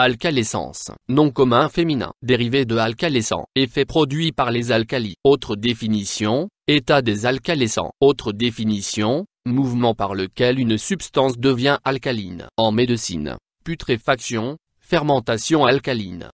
Alcalescence, nom commun féminin, dérivé de alcalescent, effet produit par les alcalis. Autre définition, état des alcalescents. Autre définition, mouvement par lequel une substance devient alcaline. En médecine, putréfaction, fermentation alcaline.